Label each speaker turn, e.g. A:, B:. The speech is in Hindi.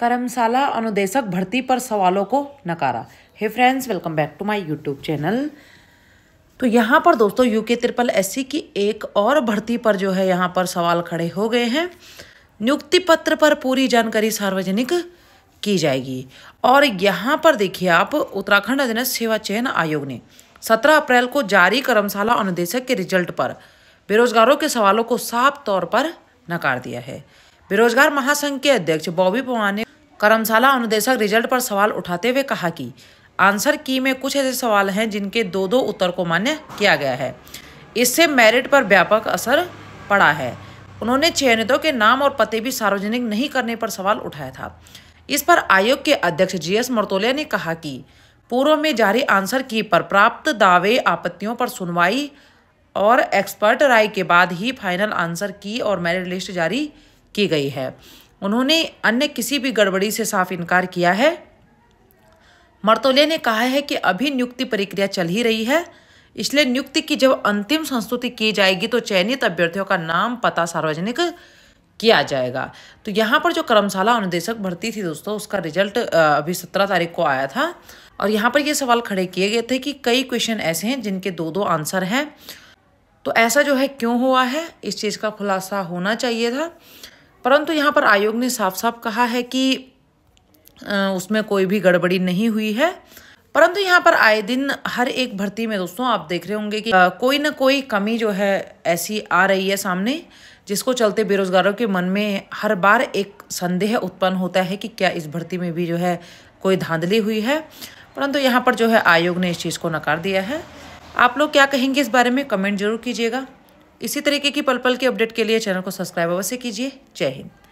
A: कर्मशाला अनुदेशक भर्ती पर सवालों को नकारा hey friends welcome back to my YouTube channel तो यहाँ पर दोस्तों यू के ट्रिपल एस की एक और भर्ती पर जो है यहाँ पर सवाल खड़े हो गए हैं नियुक्ति पत्र पर पूरी जानकारी सार्वजनिक की जाएगी और यहाँ पर देखिए आप उत्तराखंड अधीनस्थ सेवा चयन आयोग ने सत्रह अप्रैल को जारी कर्मशाला अनुदेशक के रिजल्ट पर बेरोजगारों के सवालों को साफ तौर पर नकार दिया है बेरोजगार महासंघ के अध्यक्ष बॉबी पवान ने कर्मशाला अनुदेशक रिजल्ट पर सवाल उठाते हुए कहा कि आंसर की में कुछ ऐसे सवाल हैं जिनके दो दो उत्तर को मान्य किया गया है इससे मेरिट पर व्यापक असर पड़ा है उन्होंने चयनितों के नाम और पते भी सार्वजनिक नहीं करने पर सवाल उठाया था इस पर आयोग के अध्यक्ष जी एस मर्तोलिया ने कहा कि पूर्व में जारी आंसर की पर प्राप्त दावे आपत्तियों पर सुनवाई और एक्सपर्ट राय के बाद ही फाइनल आंसर की और मेरिट लिस्ट जारी की गई है उन्होंने अन्य किसी भी गड़बड़ी से साफ इनकार किया है मर्तोले ने कहा है कि अभी नियुक्ति प्रक्रिया चल ही रही है इसलिए नियुक्ति की जब अंतिम संस्तुति की जाएगी तो चयनित अभ्यर्थियों का नाम पता सार्वजनिक किया जाएगा तो यहाँ पर जो कर्मशाला अनुदेशक भर्ती थी दोस्तों उसका रिजल्ट अभी सत्रह तारीख को आया था और यहाँ पर ये सवाल खड़े किए गए थे कि कई क्वेश्चन ऐसे हैं जिनके दो दो आंसर हैं तो ऐसा जो है क्यों हुआ है इस चीज़ का खुलासा होना चाहिए था परंतु यहाँ पर आयोग ने साफ साफ कहा है कि उसमें कोई भी गड़बड़ी नहीं हुई है परंतु यहाँ पर आए दिन हर एक भर्ती में दोस्तों आप देख रहे होंगे कि कोई ना कोई कमी जो है ऐसी आ रही है सामने जिसको चलते बेरोजगारों के मन में हर बार एक संदेह उत्पन्न होता है कि क्या इस भर्ती में भी जो है कोई धांधली हुई है परंतु यहाँ पर जो है आयोग ने इस चीज़ को नकार दिया है आप लोग क्या कहेंगे इस बारे में कमेंट जरूर कीजिएगा इसी तरीके की पल पल के अपडेट के लिए चैनल को सब्सक्राइब अवश्य कीजिए जय हिंद